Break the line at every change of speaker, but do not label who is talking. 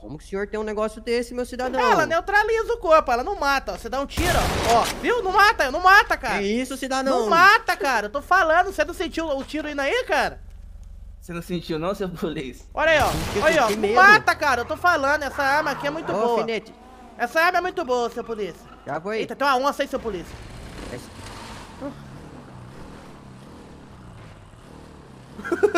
Como que o senhor tem um negócio desse, meu cidadão? Ela neutraliza o corpo, ela não mata, ó. Você dá um tiro, ó. Viu? Não mata, não mata, cara. Que isso, cidadão? Não mata, cara. Eu tô falando, você não sentiu o tiro indo aí, cara?
Você não sentiu não, seu polícia? Olha aí, ó. Olha aí, ó. Não mata,
cara. Eu tô falando, essa arma aqui é muito oh, boa. Alfinete. Essa arma é muito boa, seu polícia. Já foi. Eita, tem uma onça aí, seu polícia. Esse...